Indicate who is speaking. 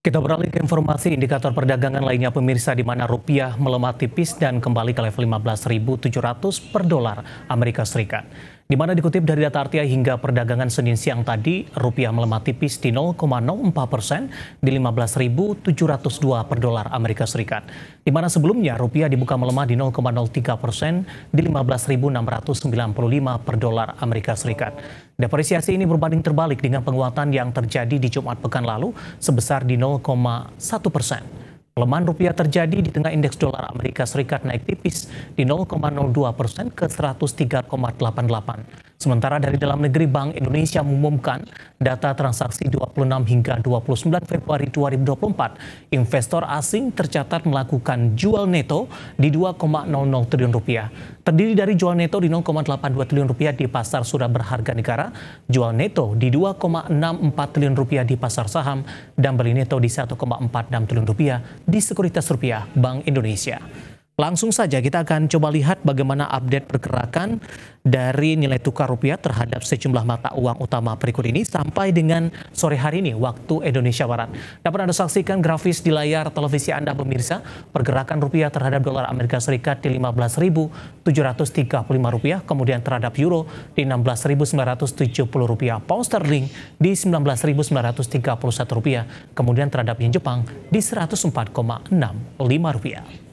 Speaker 1: Kita beralih ke informasi indikator perdagangan lainnya pemirsa di mana rupiah melemah tipis dan kembali ke level 15.700 per dolar Amerika Serikat. Di mana dikutip dari data Artia hingga perdagangan Senin siang tadi, rupiah melemah tipis di 0,04 persen di 15.702 per dolar Amerika Serikat. Di mana sebelumnya rupiah dibuka melemah di 0,03 persen di 15.695 per dolar Amerika Serikat. Depresiasi ini berbanding terbalik dengan penguatan yang terjadi di Jumat pekan lalu sebesar di 0,1 persen. Pelemahan rupiah terjadi di tengah indeks dolar Amerika Serikat naik tipis di 0,02 persen ke 103,88. Sementara dari dalam negeri Bank Indonesia mengumumkan data transaksi 26 hingga 29 Februari 2024, investor asing tercatat melakukan jual neto di 2,00 triliun rupiah. Terdiri dari jual neto di 0,82 triliun rupiah di pasar surat berharga negara, jual neto di 2,64 triliun rupiah di pasar saham, dan beli neto di 1,46 triliun rupiah di sekuritas rupiah Bank Indonesia. Langsung saja kita akan coba lihat bagaimana update pergerakan dari nilai tukar rupiah terhadap sejumlah mata uang utama berikut ini sampai dengan sore hari ini waktu Indonesia Barat. Dapat Anda saksikan grafis di layar televisi Anda pemirsa, pergerakan rupiah terhadap dolar Amerika Serikat di 15.735 rupiah, kemudian terhadap euro di 16.970 rupiah, pound sterling di 19.931 rupiah, kemudian terhadap yen Jepang di 104,65 rupiah.